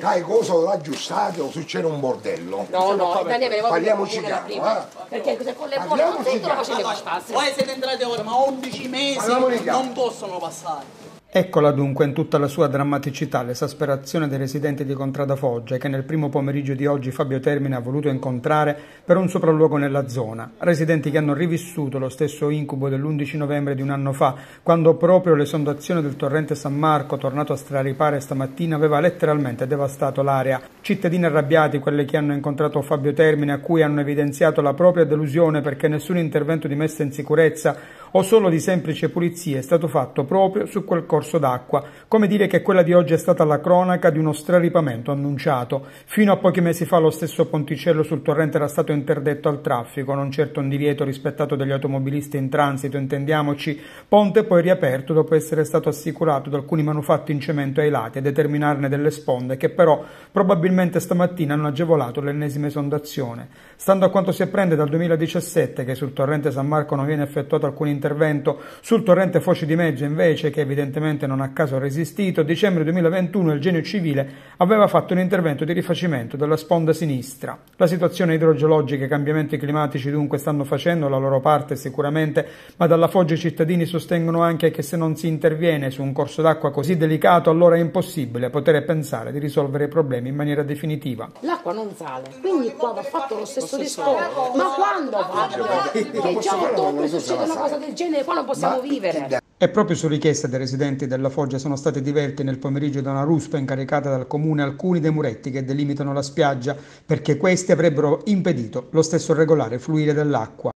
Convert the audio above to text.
dai cosa raggiustate o c'era un bordello no no Italia aveva parliamoci chiaro eh? perché con le porte contento lo poi siete entrate ora ma 11 mesi non possono passare Eccola dunque in tutta la sua drammaticità l'esasperazione dei residenti di Contrada Foggia che nel primo pomeriggio di oggi Fabio Termine ha voluto incontrare per un sopralluogo nella zona. Residenti che hanno rivissuto lo stesso incubo dell'11 novembre di un anno fa, quando proprio l'esondazione del torrente San Marco, tornato a straripare stamattina, aveva letteralmente devastato l'area. Cittadini arrabbiati, quelli che hanno incontrato Fabio Termine, a cui hanno evidenziato la propria delusione perché nessun intervento di messa in sicurezza o solo di semplice pulizia è stato fatto proprio su quel corso d'acqua, come dire che quella di oggi è stata la cronaca di uno straripamento annunciato. Fino a pochi mesi fa lo stesso ponticello sul torrente era stato interdetto al traffico, non certo un divieto rispettato dagli automobilisti in transito, intendiamoci, ponte poi riaperto dopo essere stato assicurato da alcuni manufatti in cemento ai lati a determinarne delle sponde che però probabilmente stamattina hanno agevolato l'ennesima esondazione. Stando a quanto si apprende dal 2017 che sul torrente San Marco non viene effettuato alcun intervento, intervento. Sul torrente Foci di Mezzo invece, che evidentemente non a caso ha resistito, dicembre 2021 il Genio Civile aveva fatto un intervento di rifacimento della sponda sinistra. La situazione idrogeologica e i cambiamenti climatici dunque stanno facendo la loro parte sicuramente, ma dalla Foggia i cittadini sostengono anche che se non si interviene su un corso d'acqua così delicato allora è impossibile poter pensare di risolvere i problemi in maniera definitiva. L'acqua non sale, quindi qua va fatto lo stesso, discorso, ma quando va? Che già ottobre succede una cosa del del genere qua non possiamo Ma vivere. E proprio su richiesta dei residenti della Foggia sono stati diverti nel pomeriggio da una ruspa incaricata dal comune alcuni dei muretti che delimitano la spiaggia perché questi avrebbero impedito lo stesso regolare fluire dell'acqua.